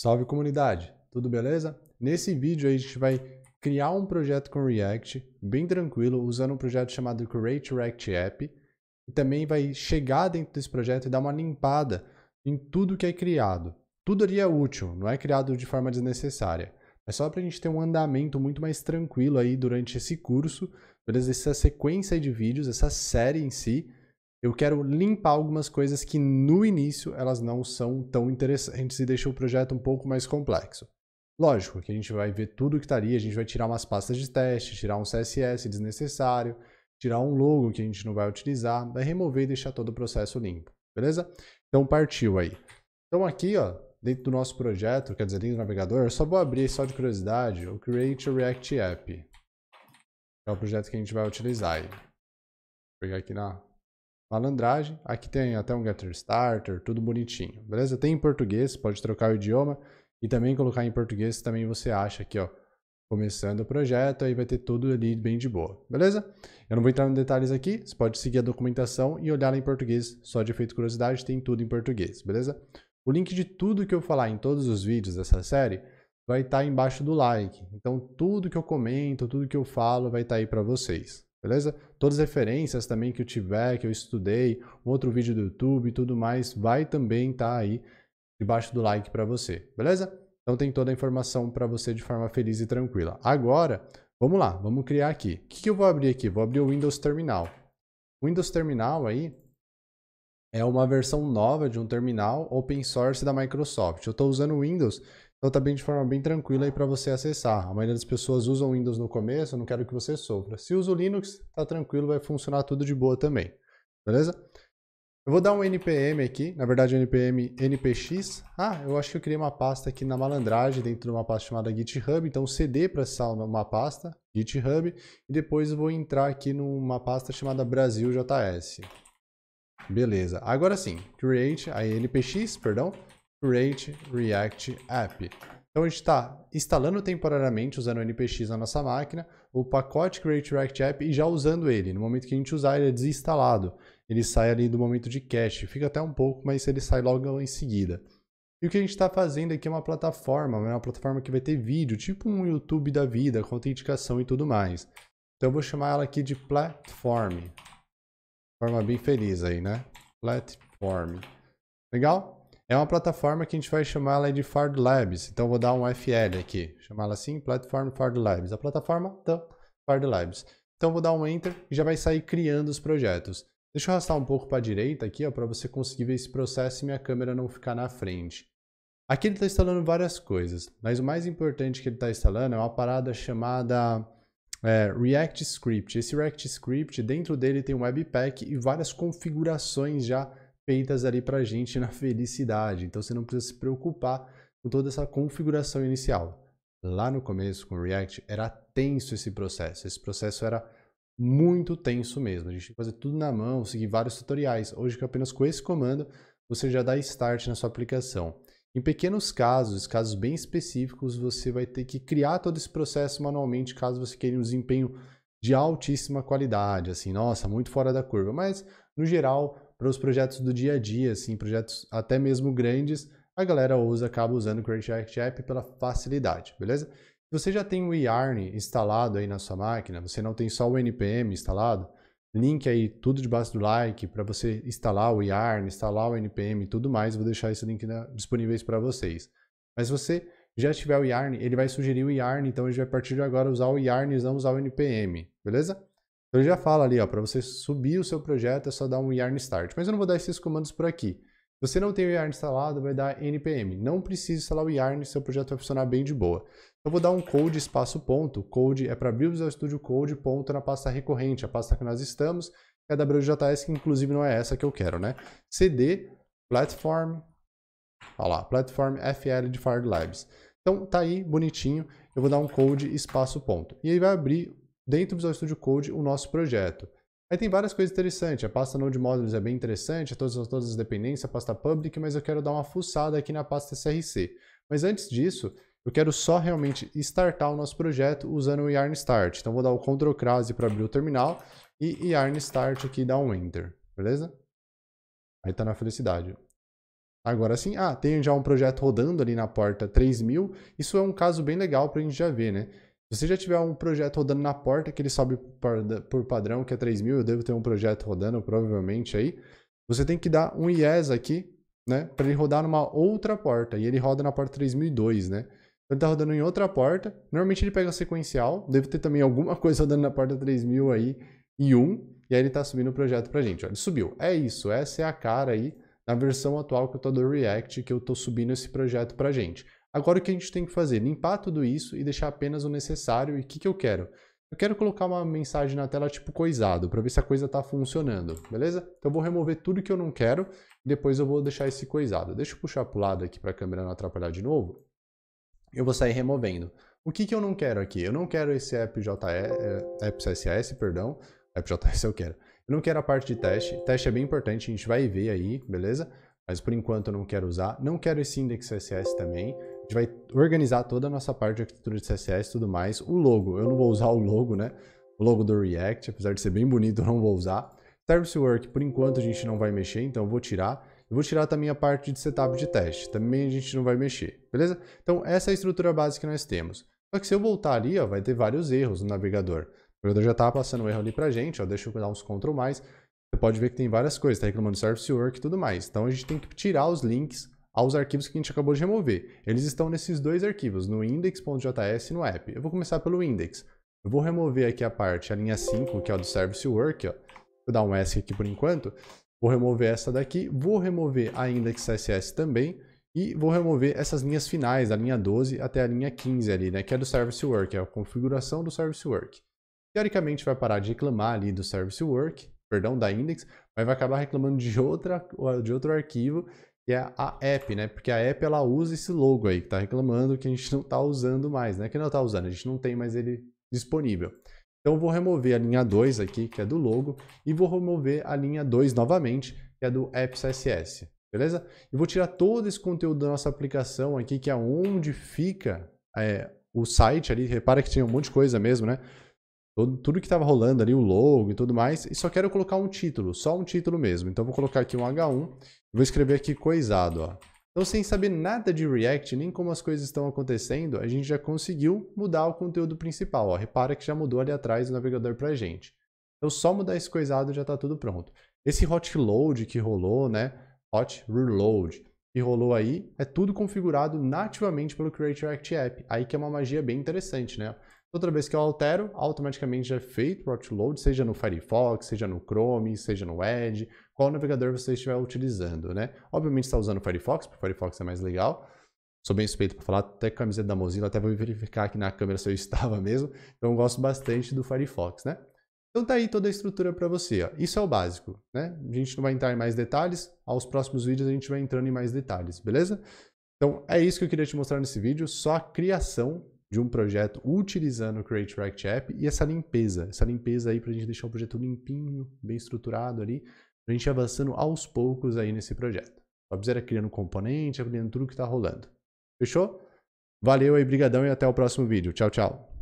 Salve comunidade, tudo beleza? Nesse vídeo aí a gente vai criar um projeto com React, bem tranquilo, usando um projeto chamado Create React App, e também vai chegar dentro desse projeto e dar uma limpada em tudo que é criado. Tudo ali é útil, não é criado de forma desnecessária. É só para a gente ter um andamento muito mais tranquilo aí durante esse curso, beleza? Essa sequência de vídeos, essa série em si, eu quero limpar algumas coisas que no início elas não são tão interessantes e deixa o projeto um pouco mais complexo. Lógico que a gente vai ver tudo que estaria, tá a gente vai tirar umas pastas de teste, tirar um CSS desnecessário, tirar um logo que a gente não vai utilizar, vai remover e deixar todo o processo limpo, beleza? Então partiu aí. Então aqui, ó, dentro do nosso projeto, quer dizer, dentro do navegador, eu só vou abrir só de curiosidade o Create React App. É o projeto que a gente vai utilizar aí. Vou pegar aqui na malandragem. Aqui tem até um getter starter, tudo bonitinho, beleza? Tem em português, pode trocar o idioma e também colocar em português, também você acha aqui, ó, começando o projeto, aí vai ter tudo ali bem de boa, beleza? Eu não vou entrar em detalhes aqui, você pode seguir a documentação e olhar em português, só de efeito curiosidade, tem tudo em português, beleza? O link de tudo que eu falar em todos os vídeos dessa série vai estar tá embaixo do like. Então tudo que eu comento, tudo que eu falo vai estar tá aí para vocês. Beleza? Todas as referências também que eu tiver, que eu estudei, um outro vídeo do YouTube e tudo mais, vai também estar tá aí debaixo do like para você. Beleza? Então tem toda a informação para você de forma feliz e tranquila. Agora, vamos lá, vamos criar aqui. O que, que eu vou abrir aqui? Vou abrir o Windows Terminal. O Windows Terminal aí é uma versão nova de um terminal open source da Microsoft. Eu estou usando o Windows então tá bem de forma bem tranquila aí para você acessar. A maioria das pessoas usam Windows no começo, eu não quero que você sofra. Se usa o Linux, tá tranquilo, vai funcionar tudo de boa também. Beleza? Eu vou dar um npm aqui, na verdade npm npx. Ah, eu acho que eu criei uma pasta aqui na malandragem, dentro de uma pasta chamada GitHub, então cd para salvar uma pasta, GitHub, e depois eu vou entrar aqui numa pasta chamada Brasil.js. Beleza, agora sim, create, a npx, perdão, Create React App. Então a gente está instalando temporariamente, usando o NPX na nossa máquina, o pacote Create React App e já usando ele. No momento que a gente usar, ele é desinstalado. Ele sai ali do momento de cache, fica até um pouco, mas ele sai logo em seguida. E o que a gente está fazendo aqui é uma plataforma, é uma plataforma que vai ter vídeo, tipo um YouTube da vida, com autenticação e tudo mais. Então eu vou chamar ela aqui de Platform. Forma bem feliz aí, né? Platform. Legal? É uma plataforma que a gente vai chamar ela de Fard Labs. Então vou dar um FL aqui, chamar ela assim, Platform Fard Labs. A plataforma da então, Fard Labs. Então vou dar um Enter e já vai sair criando os projetos. Deixa eu arrastar um pouco para a direita aqui, para você conseguir ver esse processo e minha câmera não ficar na frente. Aqui ele está instalando várias coisas, mas o mais importante que ele está instalando é uma parada chamada é, React Script. Esse React Script, dentro dele tem um Webpack e várias configurações já feitas ali para a gente na felicidade. Então você não precisa se preocupar com toda essa configuração inicial. Lá no começo, com o React, era tenso esse processo. Esse processo era muito tenso mesmo. A gente tinha que fazer tudo na mão, seguir vários tutoriais. Hoje, que apenas com esse comando, você já dá start na sua aplicação. Em pequenos casos, casos bem específicos, você vai ter que criar todo esse processo manualmente caso você queira um desempenho de altíssima qualidade, assim, nossa, muito fora da curva. Mas, no geral, para os projetos do dia a dia, assim, projetos até mesmo grandes, a galera usa, acaba usando o Creative React App pela facilidade, beleza? Se você já tem o Yarn instalado aí na sua máquina, você não tem só o NPM instalado, link aí tudo debaixo do like para você instalar o Yarn, instalar o NPM e tudo mais, vou deixar esse link disponível para vocês. Mas se você já tiver o Yarn, ele vai sugerir o Yarn, então a gente vai partir de agora usar o Yarn e não usar o NPM, beleza? Então ele já fala ali, ó, para você subir o seu projeto é só dar um yarn start. Mas eu não vou dar esses comandos por aqui. Se você não tem o yarn instalado, vai dar npm. Não precisa instalar o yarn, seu projeto vai funcionar bem de boa. Eu vou dar um code espaço ponto. Code é para abrir o Visual Studio Code ponto na pasta recorrente, a pasta que nós estamos, é da WJS, que inclusive não é essa que eu quero, né? cd platform, olha lá, platform fl de Fire Labs. Então tá aí, bonitinho. Eu vou dar um code espaço ponto. E aí vai abrir dentro do Visual Studio Code o nosso projeto. Aí tem várias coisas interessantes, a pasta Node Modules é bem interessante, todas, todas as dependências, a pasta public, mas eu quero dar uma fuçada aqui na pasta SRC. Mas antes disso, eu quero só realmente startar o nosso projeto usando o yarn start. Então vou dar o Ctrl crase para abrir o terminal e yarn start aqui dá um enter, beleza? Aí tá na felicidade. Agora sim, ah, tem já um projeto rodando ali na porta 3000. Isso é um caso bem legal para a gente já ver, né? Se você já tiver um projeto rodando na porta, que ele sobe por padrão, que é 3 mil, eu devo ter um projeto rodando provavelmente aí, você tem que dar um yes aqui, né, para ele rodar numa outra porta, e ele roda na porta 3002, né? Então, ele está rodando em outra porta, normalmente ele pega sequencial, deve ter também alguma coisa rodando na porta 3000 aí, e 1, e aí ele está subindo o projeto pra gente, olha, subiu. É isso, essa é a cara aí, na versão atual que eu estou do React, que eu estou subindo esse projeto pra gente. Agora o que a gente tem que fazer? Limpar tudo isso e deixar apenas o necessário. E o que, que eu quero? Eu quero colocar uma mensagem na tela tipo coisado, para ver se a coisa está funcionando, beleza? Então eu vou remover tudo que eu não quero e depois eu vou deixar esse coisado. Deixa eu puxar para o lado aqui para a câmera não atrapalhar de novo. Eu vou sair removendo. O que, que eu não quero aqui? Eu não quero esse app, JS, eh, app CSS, perdão. App JS eu quero. Eu não quero a parte de teste. Teste é bem importante, a gente vai ver aí, beleza? Mas por enquanto eu não quero usar. Não quero esse index CSS também gente vai organizar toda a nossa parte de arquitetura de CSS e tudo mais. O logo, eu não vou usar o logo, né? O logo do React, apesar de ser bem bonito, eu não vou usar. Service Work, por enquanto, a gente não vai mexer, então eu vou tirar. Eu vou tirar também a parte de setup de teste, também a gente não vai mexer, beleza? Então, essa é a estrutura base que nós temos. Só que se eu voltar ali, ó, vai ter vários erros no navegador. O navegador já tava tá passando um erro ali pra gente, ó, deixa eu dar uns CTRL+. Você pode ver que tem várias coisas, tá reclamando de Service Work e tudo mais. Então, a gente tem que tirar os links aos arquivos que a gente acabou de remover. Eles estão nesses dois arquivos, no index.js e no app. Eu vou começar pelo index. Eu vou remover aqui a parte, a linha 5, que é o do service work, ó. Vou dar um esc aqui por enquanto. Vou remover essa daqui, vou remover a index.css também e vou remover essas linhas finais, a linha 12 até a linha 15 ali, né, que é do service work, é a configuração do service work. Teoricamente vai parar de reclamar ali do service work, perdão, da index, mas vai acabar reclamando de outra de outro arquivo que é a app, né? Porque a app ela usa esse logo aí, que tá reclamando que a gente não tá usando mais, né? Que não tá usando, a gente não tem mais ele disponível. Então vou remover a linha 2 aqui, que é do logo, e vou remover a linha 2 novamente, que é do app CSS, beleza? E vou tirar todo esse conteúdo da nossa aplicação aqui, que é onde fica é, o site ali, repara que tinha um monte de coisa mesmo, né? todo, tudo que estava rolando ali, o logo e tudo mais, e só quero colocar um título, só um título mesmo. Então vou colocar aqui um H1, vou escrever aqui coisado, ó. Então, sem saber nada de React, nem como as coisas estão acontecendo, a gente já conseguiu mudar o conteúdo principal. Ó. Repara que já mudou ali atrás o navegador para a gente. Então, só mudar esse coisado já está tudo pronto. Esse hot load que rolou, né? Hot reload que rolou aí, é tudo configurado nativamente pelo Create React App. Aí que é uma magia bem interessante, né? Outra vez que eu altero, automaticamente já é feito o outload, seja no Firefox, seja no Chrome, seja no Edge, qual navegador você estiver utilizando, né? Obviamente está usando o Firefox, porque o Firefox é mais legal. Sou bem suspeito para falar, até a camiseta da Mozilla, até vou verificar aqui na câmera se eu estava mesmo. Então eu gosto bastante do Firefox, né? Então tá aí toda a estrutura para você. Ó. Isso é o básico, né? A gente não vai entrar em mais detalhes. Aos próximos vídeos a gente vai entrando em mais detalhes, beleza? Então é isso que eu queria te mostrar nesse vídeo, só a criação de um projeto utilizando o Create React App e essa limpeza, essa limpeza aí para a gente deixar o projeto limpinho, bem estruturado ali, para a gente avançando aos poucos aí nesse projeto. Só era criando componente, criando tudo que está rolando. Fechou? Valeu aí, brigadão e até o próximo vídeo. Tchau, tchau.